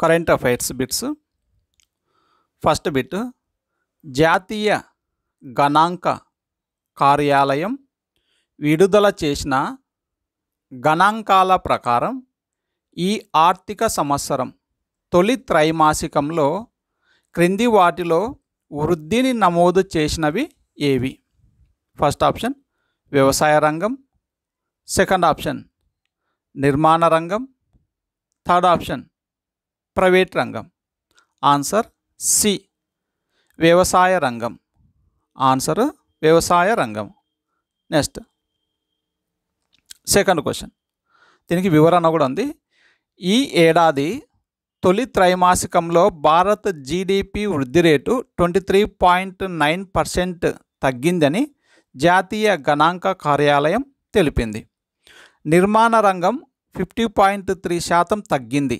current affairs bits first bit జాతీయ గణాంక కార్యాలయం విడుదల చేసిన గణాంకాల ప్రకారం ఈ ఆర్థిక సంవత్సరం తొలి త్రైమాసికంలో క్రింది వాటిలో వృద్ధిని నమోదు చేసినవి ఏవి ఫస్ట్ ఆప్షన్ వ్యవసాయ రంగం సెకండ్ ఆప్షన్ నిర్మాణ రంగం థర్డ్ ఆప్షన్ ప్రైవేట్ రంగం ఆన్సర్ సి వ్యవసాయ రంగం ఆన్సర్ వ్యవసాయ రంగం నెక్స్ట్ సెకండ్ క్వశ్చన్ దీనికి వివరణ కూడా ఉంది ఈ ఏడాది తొలి త్రైమాసికంలో భారత్ జీడిపి వృద్ధి rate twenty three point nine percent తగ్గిందని జాతీయ గణాంక కార్యాలయం తెలిపింది నిర్మాణ రంగం ఫిఫ్టీ పాయింట్ త్రీ శాతం తగ్గింది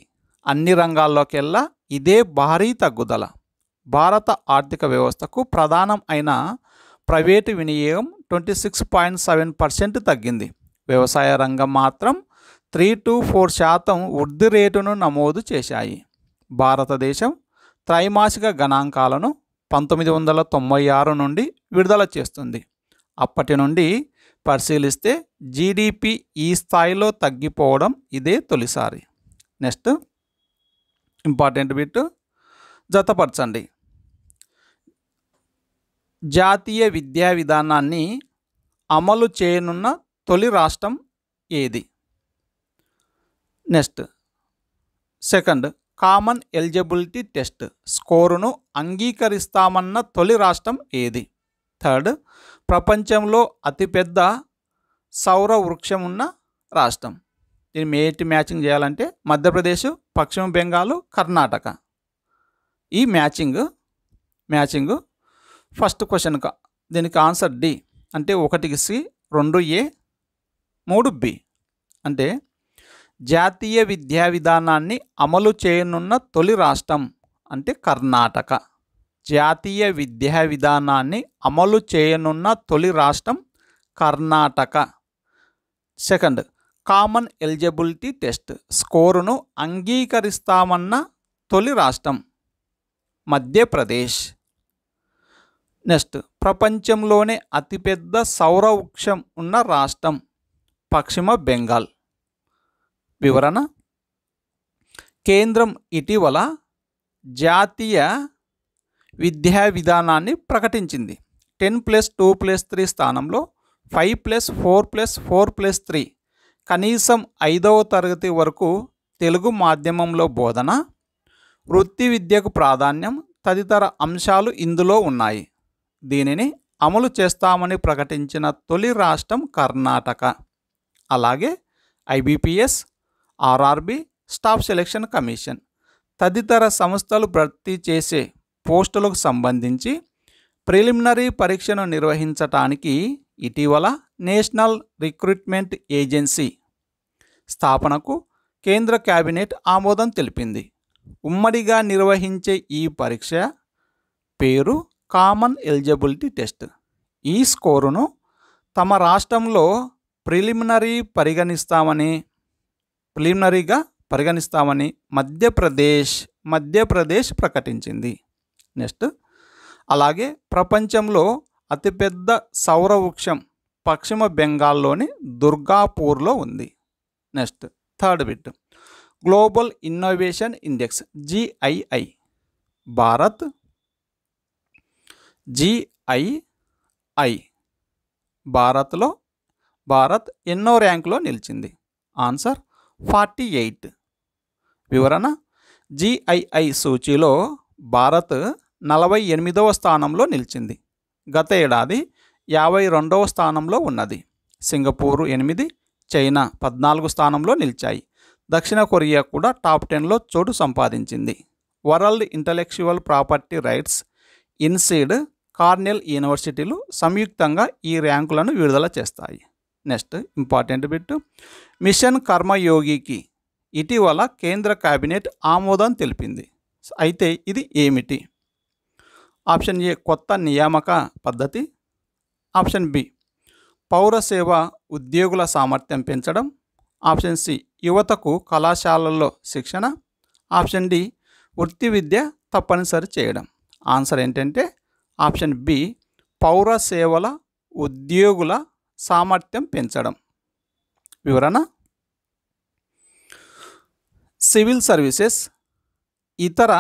అన్ని రంగాల్లోకెల్లా ఇదే భారీ తగ్గుదల భారత ఆర్థిక వ్యవస్థకు ప్రధానం అయిన ప్రైవేటు వినియోగం twenty six point seven percent తగ్గింది వ్యవసాయ రంగం మాత్రం త్రీ టు ఫోర్ శాతం వృద్ధి రేటును నమోదు చేశాయి భారతదేశం త్రైమాసిక గణాంకాలను పంతొమ్మిది వందల తొంభై ఆరు నుండి విడుదల చేస్తుంది అప్పటి నుండి పరిశీలిస్తే జీడిపి ఈ స్థాయిలో తగ్గిపోవడం ఇదే తొలిసారి నెక్స్ట్ ఇంపార్టెంట్ బిట్ జతపరచండి జాతీయ విద్యా విధానాన్ని అమలు చేయనున్న తొలి రాష్ట్రం ఏది next second common eligibility test స్కోరును అంగీకరిస్తామన్న తొలి రాష్ట్రం ఏది థర్డ్ ప్రపంచంలో అతిపెద్ద సౌర వృక్షం ఉన్న రాష్ట్రం దీన్ని మేటి మ్యాచింగ్ చేయాలంటే మధ్యప్రదేశ్ పశ్చిమ బెంగాల్ కర్ణాటక ఈ మ్యాచింగ్ మ్యాచింగ్ ఫస్ట్ క్వశ్చన్ దీనికి ఆన్సర్ డి అంటే ఒకటికి సి రెండు ఏ మూడు బి అంటే జాతీయ విద్యా విధానాన్ని అమలు చేయనున్న తొలి రాష్ట్రం అంటే కర్ణాటక జాతీయ విద్యా విధానాన్ని అమలు చేయనున్న తొలి రాష్ట్రం Karnataka second common eligibility test స్కోరును అంగీకరిస్తామన్న తొలి రాష్ట్రం మధ్యప్రదేశ్ నెక్స్ట్ ప్రపంచంలోనే అతిపెద్ద సౌర వృక్షం ఉన్న రాష్ట్రం పశ్చిమ బెంగాల్ వివరణ కేంద్రం ఇటీవల జాతీయ విద్యా విధానాన్ని ప్రకటించింది ten plus two plus three స్థానంలో five plus four plus four plus three కనీసం ఐదవ తరగతి వరకు తెలుగు మాధ్యమంలో బోధన వృత్తి విద్యకు ప్రాధాన్యం తదితర అంశాలు ఇందులో ఉన్నాయి దీనిని అమలు చేస్తామని ప్రకటించిన తొలి రాష్ట్రం కర్ణాటక అలాగే IBPS RRB staff selection commission తదితర సంస్థలు భర్తీ చేసే పోస్టులకు సంబంధించి ప్రిలిమినరీ పరీక్షను నిర్వహించటానికి ఇటీవల నేషనల్ రిక్రూట్మెంట్ ఏజెన్సీ స్థాపనకు కేంద్ర క్యాబినెట్ ఆమోదం తెలిపింది ఉమ్మడిగా నిర్వహించే ఈ పరీక్ష పేరు కామన్ ఎలిజిబిలిటీ టెస్ట్ ఈ స్కోరును తమ రాష్ట్రంలో ప్రిలిమినరీ పరిగణిస్తామని ప్రిలిమినరీగా పరిగణిస్తామని మధ్యప్రదేశ్ మధ్యప్రదేశ్ ప్రకటించింది నెక్స్ట్ అలాగే ప్రపంచంలో అతిపెద్ద సౌర వృక్షం పశ్చిమ బెంగాల్లోని దుర్గాపూర్లో ఉంది next third bit global innovation index GII Bharat GII భారత్లో భారత్ ఎన్నో ర్యాంకులో నిలిచింది ఆన్సర్ ఫార్టీ ఎయిట్ వివరణ జిఐఐ సూచీలో భారత్ నలభై ఎనిమిదవ స్థానంలో నిలిచింది గత ఏడాది యాభై రెండవ స్థానంలో ఉన్నది సింగపూరు ఎనిమిది చైనా పద్నాలుగు స్థానంలో నిలిచాయి దక్షిణ కొరియా కూడా టాప్ టెన్లో చోటు సంపాదించింది world intellectual property rights INSEAD Cornell యూనివర్సిటీలు సంయుక్తంగా ఈ ర్యాంకులను విడుదల చేస్తాయి నెక్స్ట్ ఇంపార్టెంట్ బిట్ మిషన్ కర్మయోగికి ఇటీవల కేంద్ర కేబినెట్ ఆమోదం తెలిపింది అయితే ఇది ఏమిటి ఆప్షన్ ఏ కొత్త నియామక పద్ధతి ఆప్షన్ బి పౌర సేవ ఉద్యోగుల సామర్థ్యం పెంచడం ఆప్షన్ సి యువతకు కళాశాలల్లో శిక్షణ ఆప్షన్ డి వృత్తి విద్య తప్పనిసరి చేయడం ఆన్సర్ ఏంటంటే ఆప్షన్ బి పౌర సేవల ఉద్యోగుల సామర్థ్యం పెంచడం వివరణ సివిల్ సర్వీసెస్ ఇతర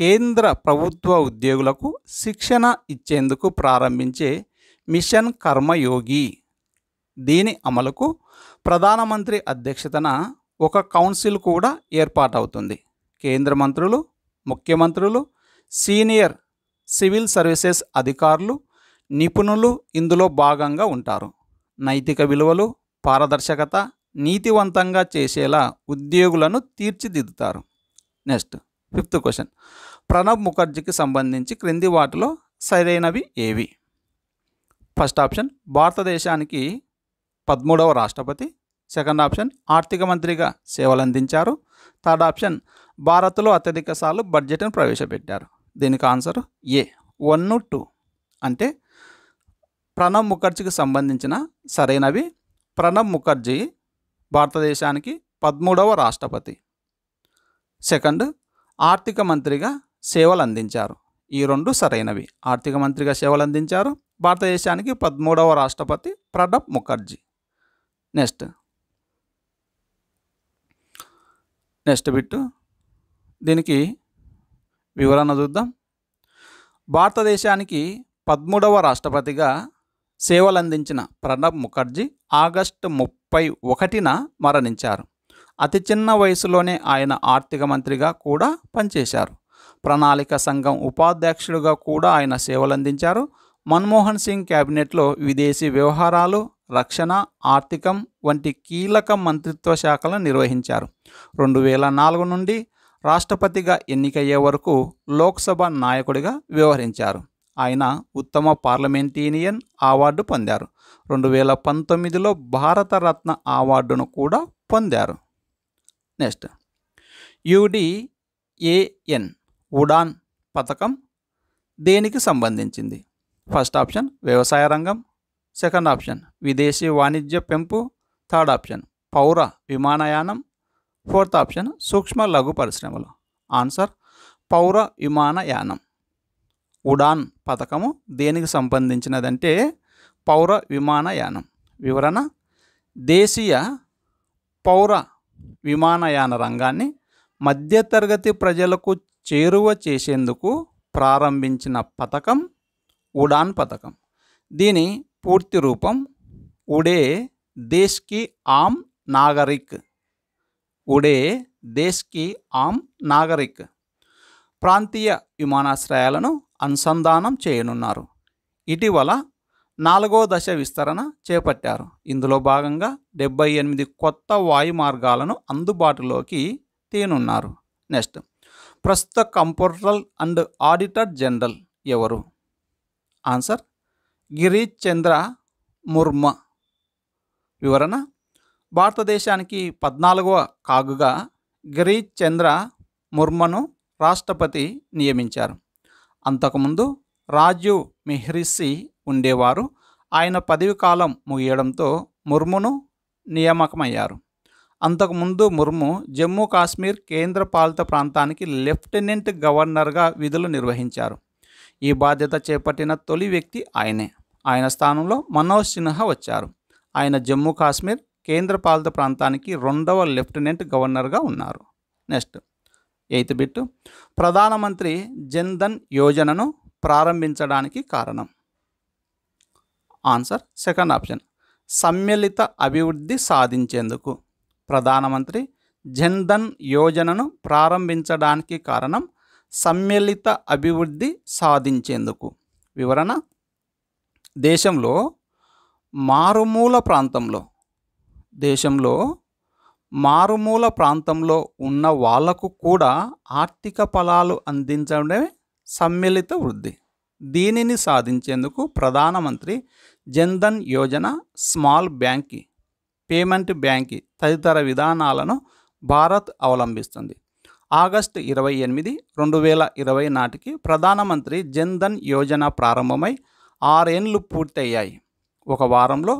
కేంద్ర ప్రభుత్వ ఉద్యోగులకు శిక్షణ ఇచ్చేందుకు ప్రారంభించే మిషన్ కర్మయోగి దీని అమలుకు ప్రధానమంత్రి అధ్యక్షతన ఒక కౌన్సిల్ కూడా ఏర్పాటవుతుంది కేంద్ర మంత్రులు ముఖ్యమంత్రులు సీనియర్ సివిల్ సర్వీసెస్ అధికారులు నిపుణులు ఇందులో భాగంగా ఉంటారు నైతిక విలువలు పారదర్శకత నీతివంతంగా చేసేలా ఉద్యోగులను తీర్చిదిద్దుతారు నెక్స్ట్ ఫిఫ్త్ క్వశ్చన్ ప్రణబ్ ముఖర్జీకి సంబంధించి క్రింది వాటిలో సరైనవి ఏవి ఫస్ట్ ఆప్షన్ భారతదేశానికి పదమూడవ రాష్ట్రపతి సెకండ్ ఆప్షన్ ఆర్థిక మంత్రిగా సేవలు అందించారు థర్డ్ ఆప్షన్ భారత్లో అత్యధిక సార్లు బడ్జెట్ను ప్రవేశపెట్టారు దీనికి ఆన్సర్ ఏ వన్ టూ అంటే ప్రణబ్ ముఖర్జీకి సంబంధించిన సరైనవి ప్రణబ్ ముఖర్జీ భారతదేశానికి పదమూడవ రాష్ట్రపతి సెకండ్ ఆర్థిక మంత్రిగా సేవలు అందించారు ఈ రెండు సరైనవి ఆర్థిక మంత్రిగా సేవలు అందించారు భారతదేశానికి పదమూడవ రాష్ట్రపతి Pranab Mukherjee next next bit దీనికి వివరణ చూద్దాం భారతదేశానికి పదమూడవ రాష్ట్రపతిగా సేవలందించిన ప్రణబ్ ముఖర్జీ ఆగస్టు ముప్పై ఒకటిన మరణించారు అతి చిన్న వయసులోనే ఆయన ఆర్థిక మంత్రిగా కూడా పనిచేశారు ప్రణాళిక సంఘం ఉపాధ్యక్షుడిగా కూడా ఆయన సేవలందించారు మన్మోహన్ సింగ్ కేబినెట్లో విదేశీ వ్యవహారాలు రక్షణ ఆర్థికం వంటి కీలక మంత్రిత్వ శాఖలను నిర్వహించారు రెండు వేల నాలుగు నుండి రాష్ట్రపతిగా ఎన్నికయ్యే వరకు లోక్సభ నాయకుడిగా వ్యవహరించారు ఆయన ఉత్తమ పార్లమెంటీనియన్ అవార్డు పొందారు రెండు వేల పంతొమ్మిదిలో భారతరత్న అవార్డును కూడా పొందారు నెక్స్ట్ యుడిఏఎన్ ఉడాన్ పథకం దేనికి సంబంధించింది ఫస్ట్ ఆప్షన్ వ్యవసాయ రంగం సెకండ్ ఆప్షన్ విదేశీ వాణిజ్య పెంపు థర్డ్ ఆప్షన్ పౌర విమానయానం ఫోర్త్ ఆప్షన్ సూక్ష్మ లఘు పరిశ్రమలు ఆన్సర్ పౌర విమానయానం ఉడాన్ పథకము దేనికి సంబంధించినదంటే పౌర విమానయానం వివరణ దేశీయ పౌర విమానయాన రంగాన్ని మధ్యతరగతి ప్రజలకు చేరువ చేసేందుకు ప్రారంభించిన పథకం ఉడాన్ పథకం దీని పూర్తి రూపం ఉడే దేశ్ కి ఆమ్ నాగరిక్ ఉడే దేశ్ కి ఆమ్ నాగరిక్ ప్రాంతీయ విమానాశ్రయాలను అనుసంధానం చేయనున్నారు ఇటీవల నాలుగో దశ విస్తరణ చేపట్టారు ఇందులో భాగంగా డెబ్బై ఎనిమిది కొత్త వాయు మార్గాలను అందుబాటులోకి తీనున్నారు నెక్స్ట్ ప్రస్తుత కంప్యూటర్ అండ్ ఆడిటర్ జనరల్ ఎవరు ఆన్సర్ గిరీష్ చంద్ర ముర్మ వివరణ భారతదేశానికి పద్నాలుగవ కాగుగా గిరీష్ చంద్ర ముర్మను రాష్ట్రపతి నియమించారు అంతకుముందు రాజీవ్ మెహ్రిసి ఉండేవారు ఆయన పదవి కాలం ముగియడంతో ముర్మును నియామకమయ్యారు అంతకుముందు ముర్ము జమ్మూ కాశ్మీర్ కేంద్రపాలిత ప్రాంతానికి లెఫ్టినెంట్ గవర్నర్గా విధులు నిర్వహించారు ఈ బాధ్యత చేపట్టిన తొలి వ్యక్తి ఆయనే ఆయన స్థానంలో మనోజ్ సిన్హా వచ్చారు ఆయన జమ్మూ కాశ్మీర్ కేంద్రపాలిత ప్రాంతానికి రెండవ లెఫ్టినెంట్ గవర్నర్గా ఉన్నారు నెక్స్ట్ ఎయిత్ బిట్ ప్రధానమంత్రి జన్ధన్ యోజనను ప్రారంభించడానికి కారణం ఆన్సర్ సెకండ్ ఆప్షన్ సమ్మిళిత అభివృద్ధి సాధించేందుకు ప్రధానమంత్రి జన్ధన్ యోజనను ప్రారంభించడానికి కారణం సమ్మిళిత అభివృద్ధి సాధించేందుకు వివరణ దేశంలో మారుమూల ప్రాంతంలో దేశంలో మారుమూల ప్రాంతంలో ఉన్న వాళ్లకు కూడా ఆర్థిక ఫలాలు అందించడమే సమ్మిళిత వృద్ధి దీనిని సాధించేందుకు ప్రధానమంత్రి జన్ధన్ యోజన స్మాల్ బ్యాంకి పేమెంట్ బ్యాంకి తదితర విధానాలను భారత్ అవలంబిస్తుంది ఆగస్టు ఇరవై ఎనిమిది రెండు వేల ఇరవై నాటికి ప్రధానమంత్రి జన్ధన్ యోజన ప్రారంభమై ఆరేండ్లు పూర్తయ్యాయి ఒక వారంలో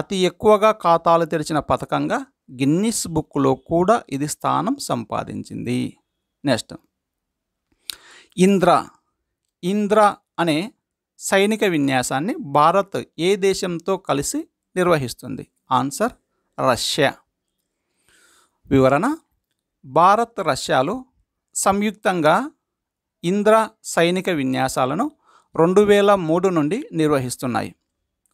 అతి ఎక్కువగా ఖాతాలు తెరిచిన పథకంగా గిన్నిస్ బుక్లో కూడా ఇది స్థానం సంపాదించింది నెక్స్ట్ ఇంద్ర ఇంద్ర అనే సైనిక విన్యాసాన్ని భారత్ ఏ దేశంతో కలిసి నిర్వహిస్తుంది ఆన్సర్ రష్యా వివరణ భారత్ రష్యాలు సంయుక్తంగా ఇంద్ర సైనిక విన్యాసాలను రెండు వేల మూడు నుండి నిర్వహిస్తున్నాయి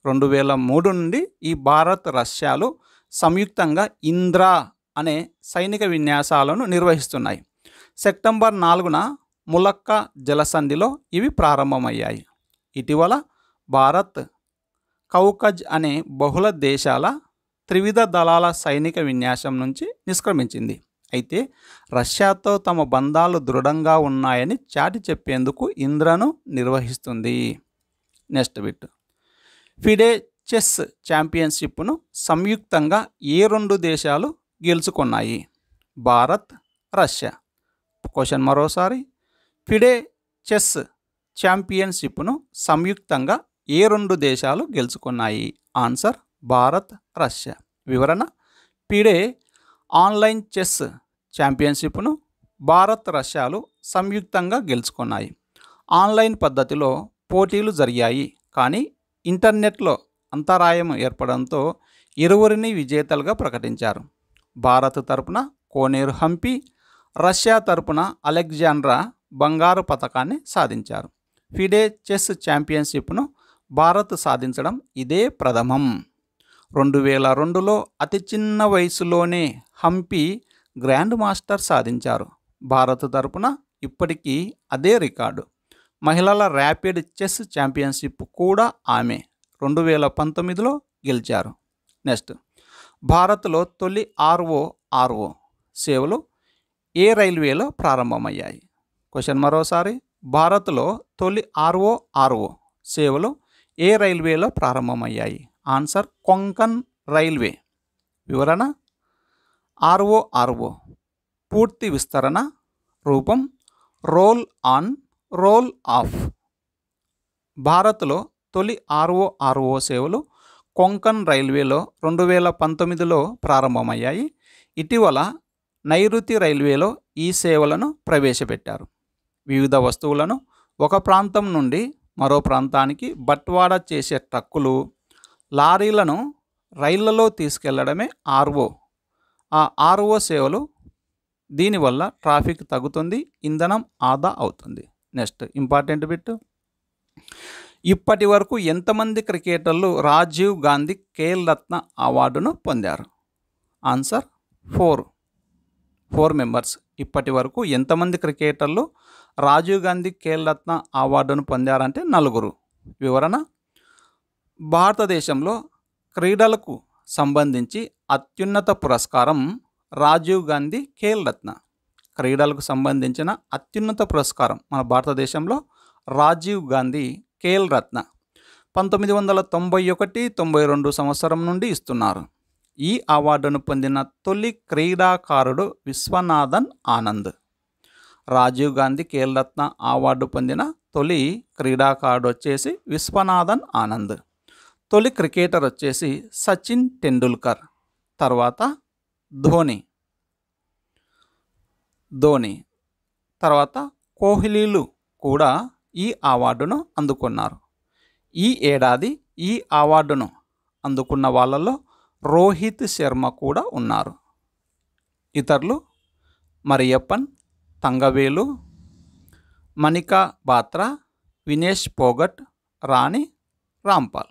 రెండు వేల మూడు నుండి ఈ భారత్ రష్యాలు సంయుక్తంగా ఇంద్ర అనే సైనిక విన్యాసాలను నిర్వహిస్తున్నాయి సెప్టెంబర్ నాలుగున ములక్కా జలసంధిలో ఇవి ప్రారంభమయ్యాయి ఇటీవల భారత్ కౌకజ్ అనే బహుళ దేశాల త్రివిధ దళాల సైనిక విన్యాసం నుంచి నిష్క్రమించింది అయితే రష్యాతో తమ బంధాలు దృఢంగా ఉన్నాయని చాటి చెప్పేందుకు ఇంద్రను నిర్వహిస్తుంది నెక్స్ట్ బిట్ ఫిడే చెస్ ఛాంపియన్షిప్ను సంయుక్తంగా ఏ రెండు దేశాలు గెలుచుకున్నాయి భారత్ రష్యా క్వశ్చన్ మరోసారి ఫిడే చెస్ ఛాంపియన్షిప్ను సంయుక్తంగా ఏ రెండు దేశాలు గెలుచుకున్నాయి ఆన్సర్ భారత్ రష్యా వివరణ ఫిడే ఆన్లైన్ చెస్ ఛాంపియన్షిప్ను భారత్ రష్యాలు సంయుక్తంగా గెలుచుకున్నాయి ఆన్లైన్ పద్ధతిలో పోటీలు జరిగాయి కానీ ఇంటర్నెట్లో అంతరాయం ఏర్పడంతో ఇరువురిని విజేతలుగా ప్రకటించారు భారత్ తరపున కోనేరు హంపి రష్యా తరపున అలెగ్జాండ్రా బంగారు పథకాన్ని సాధించారు ఫిడే చెస్ ఛాంపియన్షిప్ను భారత్ సాధించడం ఇదే ప్రథమం రెండు వేల రెండులో అతి చిన్న వయసులోనే హంపి గ్రాండ్ మాస్టర్ సాధించారు భారత్ తరపున ఇప్పటికీ అదే రికార్డు మహిళల ర్యాపిడ్ చెస్ ఛాంపియన్షిప్ కూడా ఆమె రెండు వేల పంతొమ్మిదిలో గెలిచారు నెక్స్ట్ భారత్లో తొలి ఆర్ఓ ఆర్ఓ సేవలు ఏ రైల్వేలో ప్రారంభమయ్యాయి క్వశ్చన్ మరోసారి భారత్లో తొలి ఆర్ఓ ఆర్ఓ సేవలు ఏ రైల్వేలో ప్రారంభమయ్యాయి ఆన్సర్ కొంకన్ రైల్వే వివరణ ఆర్ఓఆర్ఓ పూర్తి విస్తరణ రూపం రోల్ ఆన్ రోల్ ఆఫ్ భారత్లో తొలి ఆర్ఓఆర్ఓ సేవలు కొంకన్ రైల్వేలో రెండు వేల పంతొమ్మిదిలో ప్రారంభమయ్యాయి ఇటీవల నైరుతి రైల్వేలో ఈ సేవలను ప్రవేశపెట్టారు వివిధ వస్తువులను ఒక ప్రాంతం నుండి మరో ప్రాంతానికి బట్వాడా చేసే ట్రక్కులు లారీలను రైళ్లలో తీసుకెళ్లడమే ఆర్ఓ ఆ ఆర్ఓ సేవలు దీనివల్ల ట్రాఫిక్ తగ్గుతుంది ఇంధనం ఆదా అవుతుంది నెక్స్ట్ ఇంపార్టెంట్ బిట్ ఇప్పటి వరకు ఎంతమంది క్రికెటర్లు రాజీవ్ గాంధీ ఖేల్ రత్న అవార్డును పొందారు ఆన్సర్ ఫోర్ ఫోర్ మెంబర్స్ ఇప్పటి వరకు ఎంతమంది క్రికెటర్లు రాజీవ్ గాంధీ ఖేల్ రత్న అవార్డును పొందారంటే నలుగురు వివరణ భారతదేశంలో క్రీడలకు సంబంధించి అత్యున్నత పురస్కారం రాజీవ్ గాంధీ ఖేల్ రత్న క్రీడలకు సంబంధించిన అత్యున్నత పురస్కారం మన భారతదేశంలో రాజీవ్ గాంధీ ఖేల్ రత్న పంతొమ్మిది వందల తొంభై ఒకటి తొంభై రెండు సంవత్సరం నుండి ఇస్తున్నారు ఈ అవార్డును పొందిన తొలి క్రీడాకారుడు విశ్వనాథన్ ఆనంద్ రాజీవ్ గాంధీ ఖేల్ రత్న అవార్డు పొందిన తొలి క్రీడాకారుడు వచ్చేసి విశ్వనాథన్ ఆనంద్ తొలి క్రికెటర్ వచ్చేసి సచిన్ టెండూల్కర్ తర్వాత ధోని ధోని తర్వాత కోహ్లీలు కూడా ఈ అవార్డును అందుకున్నారు ఈ ఏడాది ఈ అవార్డును అందుకున్న వాళ్ళలో రోహిత్ శర్మ కూడా ఉన్నారు ఇతరులు మరియప్పన్ తంగవేలు మణికా బాత్రా వినేష్ పోగట్ రాణి రాంపాల్